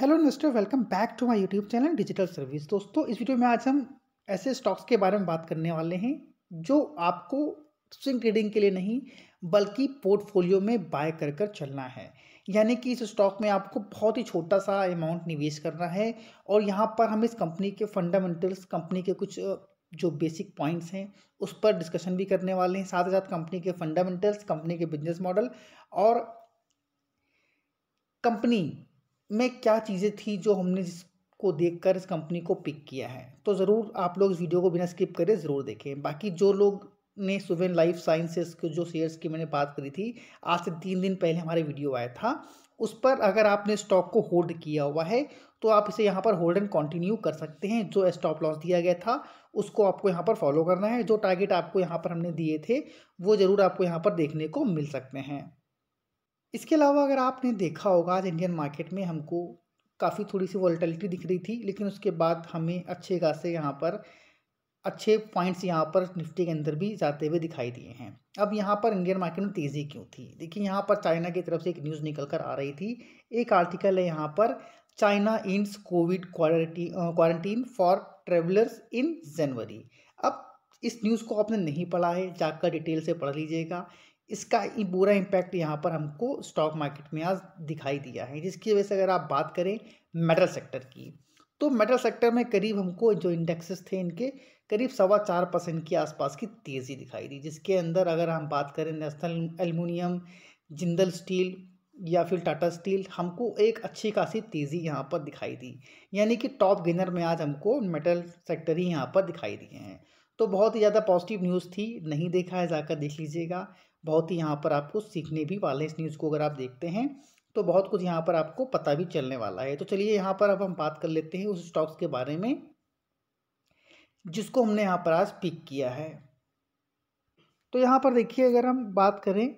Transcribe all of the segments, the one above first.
hello investor welcome back to my YouTube channel digital service दोस्तों इस video में आज हम ऐसे स्टॉक्स के बारे में बात करने वाले हैं जो आपको स्विंग ट्रेडिंग के लिए नहीं बल्कि पोर्टफोलियो में बाय कर कर चलना है यानी कि इस स्टॉक में आपको बहुत ही छोटा सा अमाउंट निवेश करना है और यहाँ पर हम इस कंपनी के फंडामेंटल्स कंपनी के कुछ जो बेसिक पॉइंट्स हैं उस पर डिस्कशन भी करने वाले हैं साथ ही साथ कंपनी के फंडामेंटल्स कंपनी के बिजनेस मॉडल और कंपनी में क्या चीज़ें थी जो हमने जिसको कर इस कंपनी को पिक किया है तो ज़रूर आप लोग इस वीडियो को बिना स्किप करें ज़रूर देखें बाकी जो लोग ने सुवेन लाइफ साइंसेस के जो शेयर्स की मैंने बात करी थी आज से तीन दिन पहले हमारे वीडियो आया था उस पर अगर आपने स्टॉक को होल्ड किया हुआ है तो आप इसे यहाँ पर होल्ड एंड कंटिन्यू कर सकते हैं जो स्टॉप लॉस दिया गया था उसको आपको यहाँ पर फॉलो करना है जो टारगेट आपको यहाँ पर हमने दिए थे वो ज़रूर आपको यहाँ पर देखने को मिल सकते हैं इसके अलावा अगर आपने देखा होगा आज इंडियन मार्केट में हमको काफ़ी थोड़ी सी वॉल्टलिटी दिख रही थी लेकिन उसके बाद हमें अच्छे खासे यहाँ पर अच्छे पॉइंट्स यहाँ पर निफ्टी के अंदर भी जाते हुए दिखाई दिए हैं अब यहाँ पर इंडियन मार्केट में तेज़ी क्यों थी देखिए यहाँ पर चाइना की तरफ से एक न्यूज़ निकल कर आ रही थी एक आर्टिकल है यहाँ पर China ends covid quarantine for travellers in January अब इस न्यूज़ को आपने नहीं पढ़ा है जाकर डिटेल से पढ़ लीजिएगा इसका बुरा इम्पैक्ट यहाँ पर हमको स्टॉक मार्केट में आज दिखाई दिया है जिसकी वजह से अगर आप बात करें मेटल सेक्टर की तो मेटल सेक्टर में करीब हमको जो इंडेक्सेस थे इनके करीब सवा चार परसेंट के आसपास की तेज़ी दिखाई दी जिसके अंदर अगर हम बात करें नेशनल एलमिनियम जिंदल स्टील या फिर टाटा स्टील हमको एक अच्छी खासी तेज़ी यहाँ पर दिखाई दी यानी कि टॉप गेनर में आज हमको मेटल सेक्टर ही यहाँ पर दिखाई दिए हैं तो बहुत ही ज़्यादा पॉजिटिव न्यूज़ थी नहीं देखा है जाकर देख लीजिएगा बहुत ही यहाँ पर आपको सीखने भी वाले इस न्यूज़ को अगर आप देखते हैं तो बहुत कुछ यहाँ पर आपको पता भी चलने वाला है तो चलिए यहाँ पर अब हम बात कर लेते हैं उस स्टॉक्स के बारे में जिसको हमने यहाँ पर आज पिक किया है तो यहाँ पर देखिए अगर हम बात करें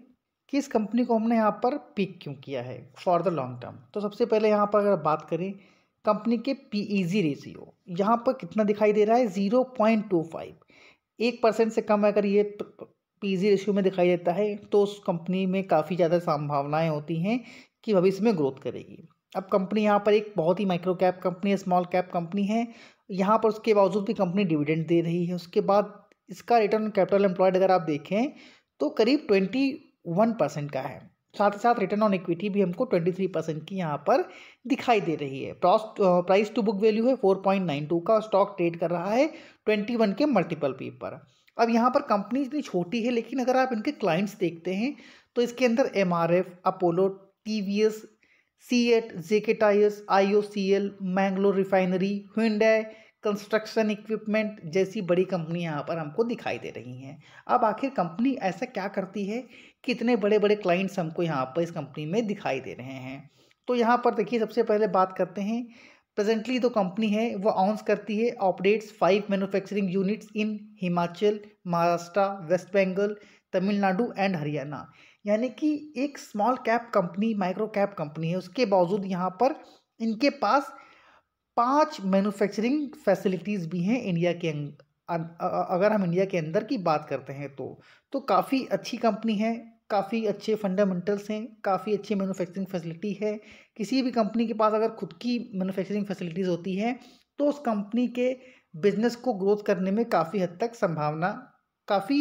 कि इस कंपनी को हमने यहाँ पर पिक क्यों किया है फॉर द लॉन्ग टर्म तो सबसे पहले यहाँ पर अगर बात करें कंपनी के पीईजी रेशियो e यहाँ पर कितना दिखाई दे रहा है ज़ीरो पॉइंट टू फाइव एक परसेंट से कम अगर ये पीजी रेशियो में दिखाई देता है तो उस कंपनी में काफ़ी ज़्यादा संभावनाएं होती हैं कि भविष्य में ग्रोथ करेगी अब कंपनी यहाँ पर एक बहुत ही माइक्रो कैप कंपनी है स्मॉल कैप कंपनी है यहाँ पर उसके बावजूद भी कंपनी डिविडेंड दे रही है उसके बाद इसका रिटर्न कैपिटल एम्प्लॉयड अगर आप देखें तो करीब ट्वेंटी वन परसेंट का है साथ ही साथ रिटर्न ऑन इक्विटी भी हमको ट्वेंटी थ्री परसेंट की यहाँ पर दिखाई दे रही है प्रॉस्ट प्राइस टू बुक वैल्यू है फोर पॉइंट नाइन टू का स्टॉक ट्रेड कर रहा है ट्वेंटी वन के मल्टीपल पी पर अब यहाँ पर कंपनी इतनी छोटी है लेकिन अगर आप इनके क्लाइंट्स देखते हैं तो इसके अंदर M R F Apollo T V S CEAT JK tyres I O C L Mangalore refinery Hyundai construction equipment जैसी बड़ी कंपनी यहाँ पर हमको दिखाई दे रही हैं अब आखिर कंपनी ऐसा क्या करती है कि इतने बड़े बड़े क्लाइंट्स हमको यहाँ पर इस कंपनी में दिखाई दे रहे हैं तो यहाँ पर देखिए सबसे पहले बात करते हैं प्रेजेंटली जो कंपनी है वो अनाउंस करती है operates five manufacturing units in Himachal Maharashtra West Bengal Tamil Nadu and Haryana यानी कि एक small cap company micro cap company है उसके बावजूद यहाँ पर इनके पास पांच मैन्युफैक्चरिंग फैसिलिटीज़ भी हैं इंडिया के अं-, अगर हम इंडिया के अंदर की बात करते हैं तो तो काफ़ी अच्छी कंपनी है काफ़ी अच्छे फंडामेंटल्स हैं काफ़ी अच्छी मैन्युफैक्चरिंग फैसिलिटी है किसी भी कंपनी के पास अगर खुद की मैन्युफैक्चरिंग फैसिलिटीज़ होती हैं तो उस कंपनी के बिजनेस को ग्रोथ करने में काफ़ी हद तक संभावना काफ़ी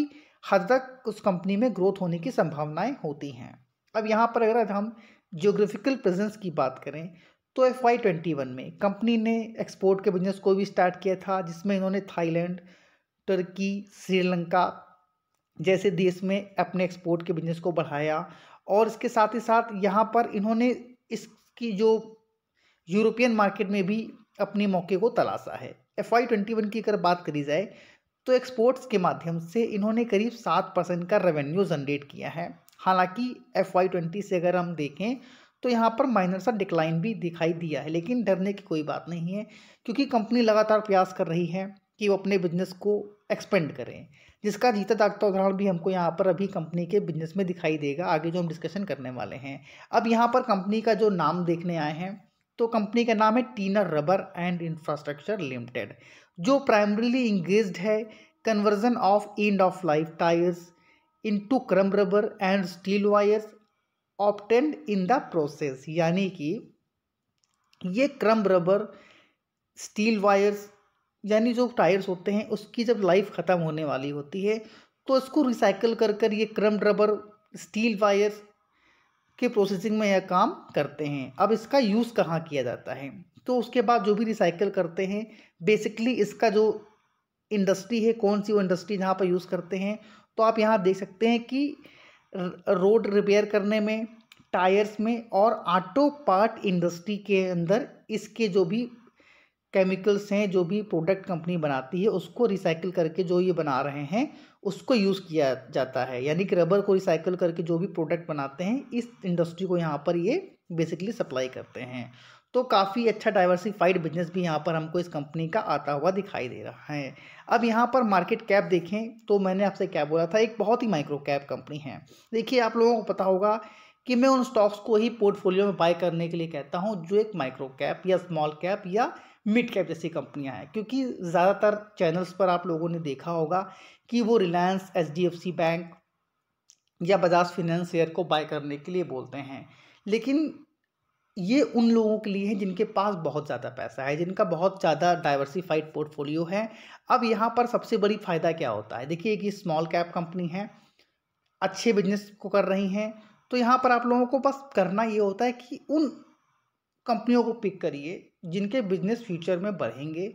हद तक उस कंपनी में ग्रोथ होने की संभावनाएं होती हैं अब यहाँ पर अगर हम जियोग्राफिकल प्रेजेंस की बात करें तो एफ वाई ट्वेंटी वन में कंपनी ने एक्सपोर्ट के बिजनेस को भी स्टार्ट किया था जिसमें इन्होंने थाईलैंड टर्की श्रीलंका जैसे देश में अपने एक्सपोर्ट के बिजनेस को बढ़ाया और इसके साथ ही साथ यहाँ पर इन्होंने इसकी जो यूरोपियन मार्केट में भी अपने मौके को तलाशा है एफ आई ट्वेंटी वन की अगर बात करी जाए तो एक्सपोर्ट्स के माध्यम से इन्होंने करीब सात परसेंट का रेवेन्यू जनरेट किया है हालांकि एफ आई ट्वेंटी से अगर हम देखें तो यहाँ पर माइनर सा डिक्लाइन भी दिखाई दिया है लेकिन डरने की कोई बात नहीं है क्योंकि कंपनी लगातार प्रयास कर रही है कि वो अपने बिजनेस को एक्सपेंड करें जिसका जीता जागता उदाहरण भी हमको यहाँ पर अभी कंपनी के बिजनेस में दिखाई देगा आगे जो हम डिस्कशन करने वाले हैं अब यहाँ पर कंपनी का जो नाम देखने आए हैं तो कंपनी का नाम है Tinna rubber and infrastructure limited जो प्राइमरीली इंगेज है conversion of end of life tyres into crumb rubber and steel wires obtained in the process यानी कि ये क्रम रबर स्टील वायर्स यानी जो टायर्स होते हैं उसकी जब लाइफ ख़त्म होने वाली होती है तो इसको रिसाइकल कर कर ये क्रम रबर स्टील वायर्स के प्रोसेसिंग में यह काम करते हैं अब इसका यूज़ कहाँ किया जाता है तो उसके बाद जो भी रिसाइकल करते हैं बेसिकली इसका जो इंडस्ट्री है कौन सी वो इंडस्ट्री जहाँ पर यूज़ करते हैं तो आप यहाँ देख सकते हैं कि रोड रिपेयर करने में टायर्स में और ऑटो पार्ट इंडस्ट्री के अंदर इसके जो भी केमिकल्स हैं जो भी प्रोडक्ट कंपनी बनाती है उसको रिसाइकिल करके जो ये बना रहे हैं उसको यूज़ किया जाता है यानी कि रबर को रिसाइकिल करके जो भी प्रोडक्ट बनाते हैं इस इंडस्ट्री को यहाँ पर ये बेसिकली सप्लाई करते हैं तो काफ़ी अच्छा डाइवर्सिफाइड बिजनेस भी यहाँ पर हमको इस कंपनी का आता हुआ दिखाई दे रहा है अब यहाँ पर मार्केट कैप देखें तो मैंने आपसे क्या बोला था एक बहुत ही माइक्रो कैप कंपनी है देखिए आप लोगों को पता होगा कि मैं उन स्टॉक्स को ही पोर्टफोलियो में बाय करने के लिए कहता हूँ जो एक माइक्रो कैप या स्मॉल कैप या मिड कैप जैसी कंपनियां हैं क्योंकि ज़्यादातर चैनल्स पर आप लोगों ने देखा होगा कि वो रिलायंस एच बैंक या बजाज फिनेंस शेयर को बाय करने के लिए बोलते हैं लेकिन ये उन लोगों के लिए हैं जिनके पास बहुत ज़्यादा पैसा है जिनका बहुत ज़्यादा डाइवर्सिफाइड पोर्टफोलियो है अब यहाँ पर सबसे बड़ी फ़ायदा क्या होता है देखिए कि स्मॉल कैप कंपनी है अच्छे बिजनेस को कर रही हैं तो यहाँ पर आप लोगों को बस करना ये होता है कि उन कंपनियों को पिक करिए जिनके बिजनेस फ्यूचर में बढ़ेंगे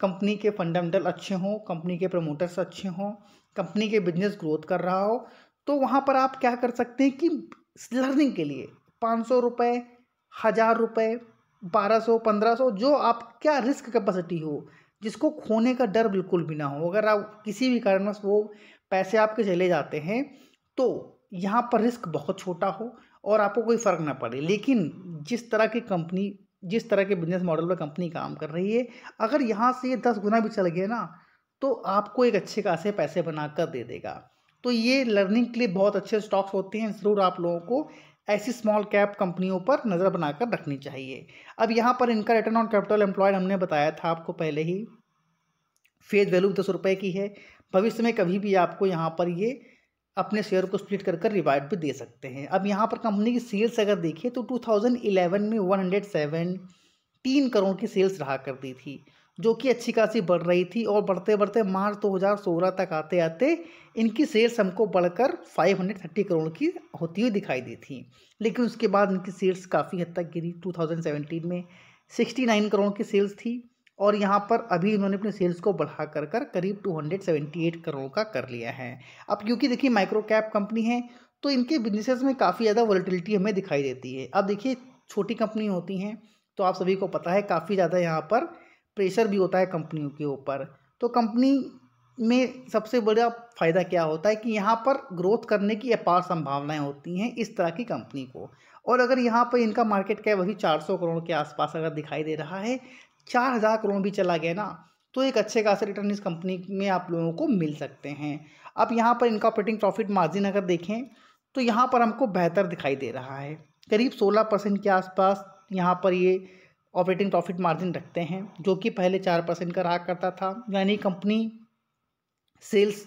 कंपनी के फंडामेंटल अच्छे हों कंपनी के प्रमोटर्स अच्छे हों कंपनी के बिजनेस ग्रोथ कर रहा हो तो वहाँ पर आप क्या कर सकते हैं कि लर्निंग के लिए पाँच सौ रुपये हज़ार रुपये बारह सौ पंद्रह सौ जो आप क्या रिस्क कैपेसिटी हो जिसको खोने का डर बिल्कुल भी ना हो अगर आप किसी भी कारणवश वो पैसे आपके चले जाते हैं तो यहाँ पर रिस्क बहुत छोटा हो और आपको कोई फ़र्क ना पड़े लेकिन जिस तरह की कंपनी जिस तरह के बिजनेस मॉडल पर कंपनी काम कर रही है अगर यहाँ से ये दस गुना भी चल गया ना तो आपको एक अच्छे खासे पैसे बना कर दे देगा तो ये लर्निंग के लिए बहुत अच्छे स्टॉक्स होते हैं ज़रूर आप लोगों को ऐसी स्मॉल कैप कंपनियों पर नज़र बनाकर रखनी चाहिए अब यहाँ पर इनका रिटर्न ऑन कैपिटल एम्प्लॉयड हमने बताया था आपको पहले ही फेस वैल्यू दस रुपये की है भविष्य में कभी भी आपको यहाँ पर ये अपने शेयर को स्प्लिट कर कर रिवाइड भी दे सकते हैं अब यहाँ पर कंपनी की सेल्स अगर देखें तो 2011 में तीन करोड़ की सेल्स रहा करती थी जो कि अच्छी खासी बढ़ रही थी और बढ़ते बढ़ते मार्च 2016 तक आते आते इनकी सेल्स हमको बढ़कर 530 करोड़ की होती हुई दिखाई दी थी लेकिन उसके बाद इनकी सेल्स काफ़ी हद तक गिरी 2017 में 69 करोड़ की सेल्स थी और यहाँ पर अभी इन्होंने अपने सेल्स को बढ़ा कर कर करीब 278 करोड़ का कर लिया है अब क्योंकि देखिए माइक्रो कैप कंपनी है तो इनके बिजनेसेस में काफ़ी ज़्यादा वॉलिटिलिटी हमें दिखाई देती है अब देखिए छोटी कंपनी होती हैं तो आप सभी को पता है काफ़ी ज़्यादा यहाँ पर प्रेशर भी होता है कंपनियों के ऊपर तो कंपनी में सबसे बड़ा फ़ायदा क्या होता है कि यहाँ पर ग्रोथ करने की अपार संभावनाएं होती हैं इस तरह की कंपनी को और अगर यहाँ पर इनका मार्केट कैप अभी 400 करोड़ के आसपास अगर दिखाई दे रहा है चार हज़ार करोड़ भी चला गया ना तो एक अच्छे खासे रिटर्न इस कंपनी में आप लोगों को मिल सकते हैं अब यहाँ पर इनका ऑपरेटिंग प्रॉफिट मार्जिन अगर देखें तो यहाँ पर हमको बेहतर दिखाई दे रहा है करीब सोलह परसेंट के आसपास यहाँ पर ये ऑपरेटिंग प्रॉफिट मार्जिन रखते हैं जो कि पहले चार परसेंट का रहा करता था यानी कंपनी सेल्स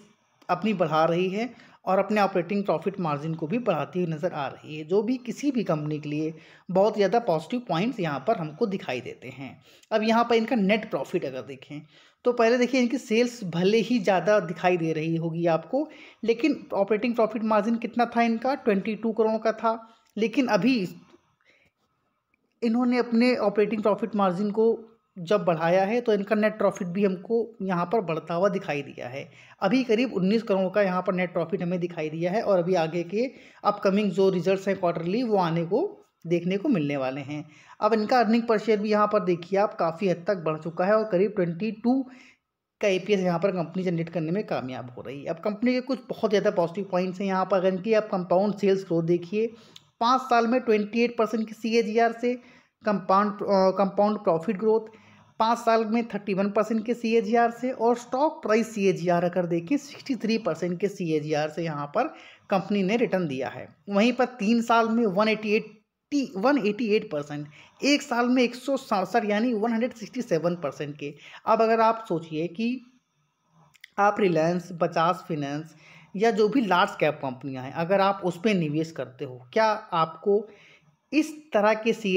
अपनी बढ़ा रही है और अपने ऑपरेटिंग प्रॉफिट मार्जिन को भी बढ़ाती हुई नज़र आ रही है जो भी किसी भी कंपनी के लिए बहुत ज़्यादा पॉजिटिव पॉइंट्स यहाँ पर हमको दिखाई देते हैं अब यहाँ पर इनका नेट प्रॉफिट अगर देखें तो पहले देखिए इनकी सेल्स भले ही ज़्यादा दिखाई दे रही होगी आपको लेकिन ऑपरेटिंग प्रॉफिट मार्जिन कितना था इनका ट्वेंटी टू करोड़ का था लेकिन अभी इन्होंने अपने ऑपरेटिंग प्रॉफिट मार्जिन को जब बढ़ाया है तो इनका नेट प्रॉफिट भी हमको यहाँ पर बढ़ता हुआ दिखाई दिया है अभी करीब 19 करोड़ का यहाँ पर नेट प्रॉफिट हमें दिखाई दिया है और अभी आगे के अपकमिंग जो रिजल्ट्स हैं क्वार्टरली वो आने को देखने को मिलने वाले हैं अब इनका अर्निंग पर शेयर भी यहाँ पर देखिए आप काफ़ी हद तक बढ़ चुका है और करीब ट्वेंटी टू का ए पी एस यहाँ पर कंपनी जनरेट करने में कामयाब हो रही है अब कंपनी के कुछ बहुत ज़्यादा पॉजिटिव पॉइंट्स हैं यहाँ पर अगर इनकी आप कंपाउंड सेल्स ग्रोथ देखिए पाँच साल में ट्वेंटी एट परसेंट की सी जी आर से कंपाउंड कंपाउंड प्रॉफिट ग्रोथ पाँच साल में थर्टी वन परसेंट के सी से और स्टॉक प्राइस सी अगर देखें सिक्सटी थ्री परसेंट के सी से यहाँ पर कंपनी ने रिटर्न दिया है वहीं पर तीन साल में one eighty eight one eighty eight percent एक साल में एक सौ सड़सठ यानी one hundred sixty seven percent के अब अगर आप सोचिए कि आप रिलायंस बजाज फिनेंस या जो भी लार्ज कैप कंपनियाँ हैं अगर आप उस पर निवेश करते हो क्या आपको इस तरह के सी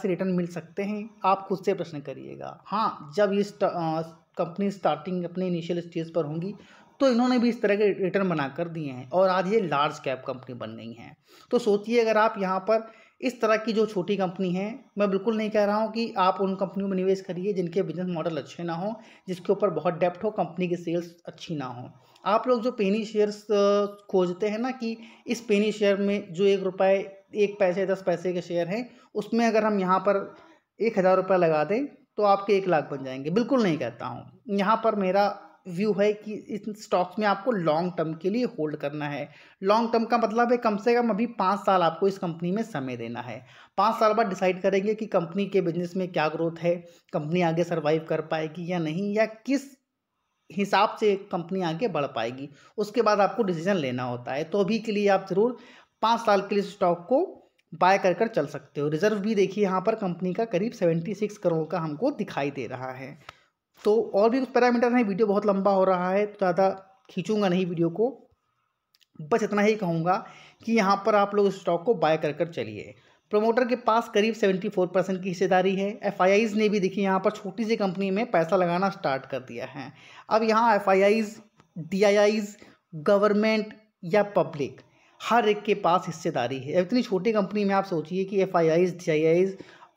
से रिटर्न मिल सकते हैं आप खुद से प्रश्न करिएगा हाँ जब ये कंपनी स्टार्टिंग अपने इनिशियल स्टेज पर होंगी तो इन्होंने भी इस तरह के रिटर्न बना कर दिए हैं और आज ये लार्ज कैप कंपनी बन गई हैं तो सोचिए अगर आप यहाँ पर इस तरह की जो छोटी कंपनी है मैं बिल्कुल नहीं कह रहा हूँ कि आप उन कंपनियों में निवेश करिए जिनके बिजनेस मॉडल अच्छे ना हो जिसके ऊपर बहुत डेप्थ हो कंपनी की सेल्स अच्छी ना हो आप लोग जो पेनी शेयर्स खोजते हैं ना कि इस पेनी शेयर में जो एक रुपये एक पैसे दस पैसे के शेयर हैं उसमें अगर हम यहाँ पर एक हज़ार रुपये लगा दें तो आपके एक लाख बन जाएंगे बिल्कुल नहीं कहता हूँ यहाँ पर मेरा व्यू है कि इन स्टॉक्स में आपको लॉन्ग टर्म के लिए होल्ड करना है लॉन्ग टर्म का मतलब है कम से कम अभी पाँच साल आपको इस कंपनी में समय देना है पाँच साल बाद डिसाइड करेंगे कि कंपनी के बिजनेस में क्या ग्रोथ है कंपनी आगे सर्वाइव कर पाएगी या नहीं या किस हिसाब से कंपनी आगे बढ़ पाएगी उसके बाद आपको डिसीजन लेना होता है तो अभी के लिए आप ज़रूर पाँच साल के लिए स्टॉक को बाय कर कर चल सकते हो रिजर्व भी देखिए यहाँ पर कंपनी का करीब सेवेंटी सिक्स करोड़ का हमको दिखाई दे रहा है तो और भी कुछ पैरामीटर हैं वीडियो बहुत लंबा हो रहा है तो ज़्यादा खींचूंगा नहीं वीडियो को बस इतना ही कहूँगा कि यहाँ पर आप लोग स्टॉक को बाय कर कर चलिए प्रमोटर के पास करीब 74 परसेंट की हिस्सेदारी है एफ ने भी देखिए यहाँ पर छोटी सी कंपनी में पैसा लगाना स्टार्ट कर दिया है अब यहाँ एफ आई गवर्नमेंट या पब्लिक हर एक के पास हिस्सेदारी है इतनी छोटी कंपनी में आप सोचिए कि एफ आई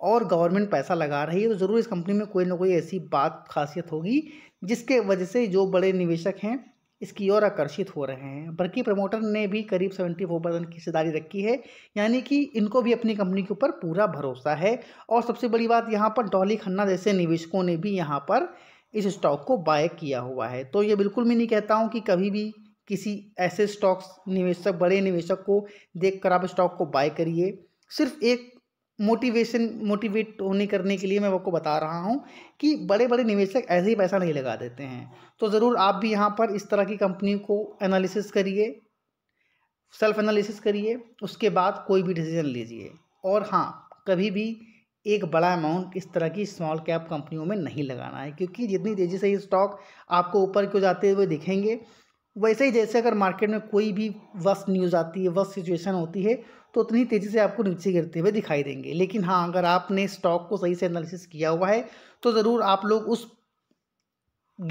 और गवर्नमेंट पैसा लगा रही है तो ज़रूर इस कंपनी में कोई ना कोई ऐसी बात खासियत होगी जिसके वजह से जो बड़े निवेशक हैं इसकी ओर आकर्षित हो रहे हैं बल्कि प्रमोटर ने भी करीब सेवेंटी फोर परसेंट की हिस्सेदारी रखी है यानी कि इनको भी अपनी कंपनी के ऊपर पूरा भरोसा है और सबसे बड़ी बात यहाँ पर डॉली खन्ना जैसे निवेशकों ने भी यहाँ पर इस स्टॉक को बाय किया हुआ है तो ये बिल्कुल मैं नहीं कहता हूँ कि कभी भी किसी ऐसे स्टॉक्स निवेशक बड़े निवेशक को देख कर आप स्टॉक को बाय करिए सिर्फ एक मोटिवेशन मोटिवेट होने करने के लिए मैं आपको बता रहा हूँ कि बड़े बड़े निवेशक ऐसे ही पैसा नहीं लगा देते हैं तो ज़रूर आप भी यहाँ पर इस तरह की कंपनी को एनालिसिस करिए सेल्फ एनालिसिस करिए उसके बाद कोई भी डिसीजन लीजिए और हाँ कभी भी एक बड़ा अमाउंट इस तरह की स्मॉल कैप कंपनियों में नहीं लगाना है क्योंकि जितनी तेज़ी से ये स्टॉक आपको ऊपर क्यों जाते हुए दिखेंगे वैसे ही जैसे अगर मार्केट में कोई भी वस न्यूज़ आती है वस सिचुएशन होती है तो उतनी तेज़ी से आपको नीचे गिरते हुए दिखाई देंगे लेकिन हाँ अगर आपने स्टॉक को सही से एनालिसिस किया हुआ है तो ज़रूर आप लोग उस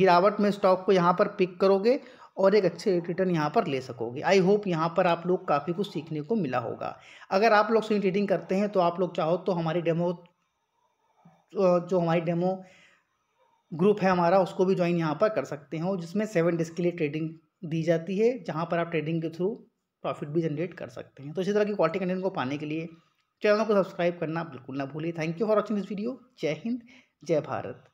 गिरावट में स्टॉक को यहाँ पर पिक करोगे और एक अच्छे रिटर्न यहाँ पर ले सकोगे आई होप यहाँ पर आप लोग काफ़ी कुछ सीखने को मिला होगा अगर आप लोग स्विंग ट्रेडिंग करते हैं तो आप लोग चाहो तो हमारी डेमो जो हमारी डेमो ग्रुप है हमारा उसको भी ज्वाइन यहाँ पर कर सकते हो जिसमें सेवन डेज के लिए ट्रेडिंग दी जाती है जहाँ पर आप ट्रेडिंग के थ्रू प्रॉफिट भी जनरेट कर सकते हैं तो इसी तरह की क्वालिटी कंटेंट को पाने के लिए चैनल को सब्सक्राइब करना बिल्कुल ना भूलिए thank you for watching this video जय हिंद जय भारत